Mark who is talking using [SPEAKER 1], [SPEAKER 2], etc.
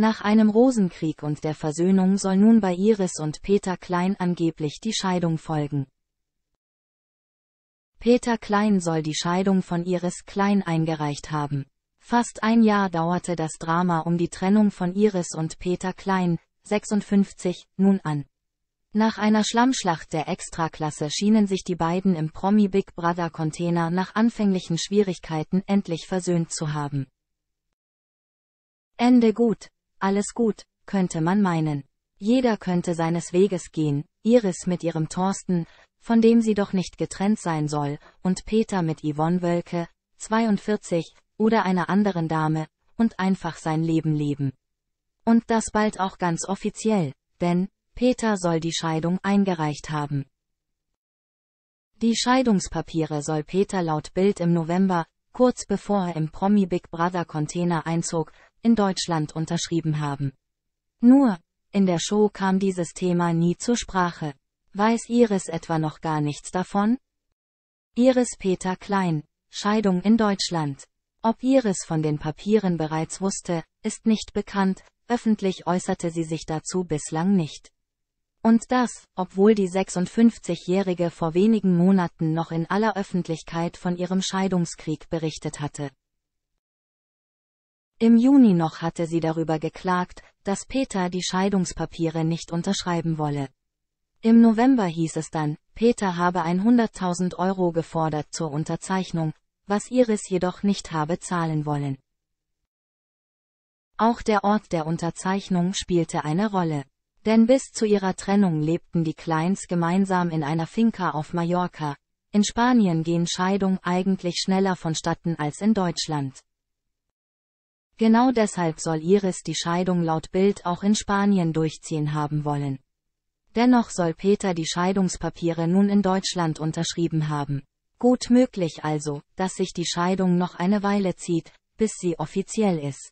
[SPEAKER 1] Nach einem Rosenkrieg und der Versöhnung soll nun bei Iris und Peter Klein angeblich die Scheidung folgen. Peter Klein soll die Scheidung von Iris Klein eingereicht haben. Fast ein Jahr dauerte das Drama um die Trennung von Iris und Peter Klein, 56, nun an. Nach einer Schlammschlacht der Extraklasse schienen sich die beiden im Promi Big Brother Container nach anfänglichen Schwierigkeiten endlich versöhnt zu haben. Ende gut. Alles gut, könnte man meinen. Jeder könnte seines Weges gehen, Iris mit ihrem Thorsten, von dem sie doch nicht getrennt sein soll, und Peter mit Yvonne Wölke, 42, oder einer anderen Dame, und einfach sein Leben leben. Und das bald auch ganz offiziell, denn, Peter soll die Scheidung eingereicht haben. Die Scheidungspapiere soll Peter laut Bild im November, kurz bevor er im Promi Big Brother Container einzog, in Deutschland unterschrieben haben. Nur, in der Show kam dieses Thema nie zur Sprache. Weiß Iris etwa noch gar nichts davon? Iris Peter Klein, Scheidung in Deutschland. Ob Iris von den Papieren bereits wusste, ist nicht bekannt, öffentlich äußerte sie sich dazu bislang nicht. Und das, obwohl die 56-Jährige vor wenigen Monaten noch in aller Öffentlichkeit von ihrem Scheidungskrieg berichtet hatte. Im Juni noch hatte sie darüber geklagt, dass Peter die Scheidungspapiere nicht unterschreiben wolle. Im November hieß es dann, Peter habe 100.000 Euro gefordert zur Unterzeichnung, was Iris jedoch nicht habe zahlen wollen. Auch der Ort der Unterzeichnung spielte eine Rolle. Denn bis zu ihrer Trennung lebten die Kleins gemeinsam in einer Finca auf Mallorca. In Spanien gehen Scheidungen eigentlich schneller vonstatten als in Deutschland. Genau deshalb soll Iris die Scheidung laut Bild auch in Spanien durchziehen haben wollen. Dennoch soll Peter die Scheidungspapiere nun in Deutschland unterschrieben haben. Gut möglich also, dass sich die Scheidung noch eine Weile zieht, bis sie offiziell ist.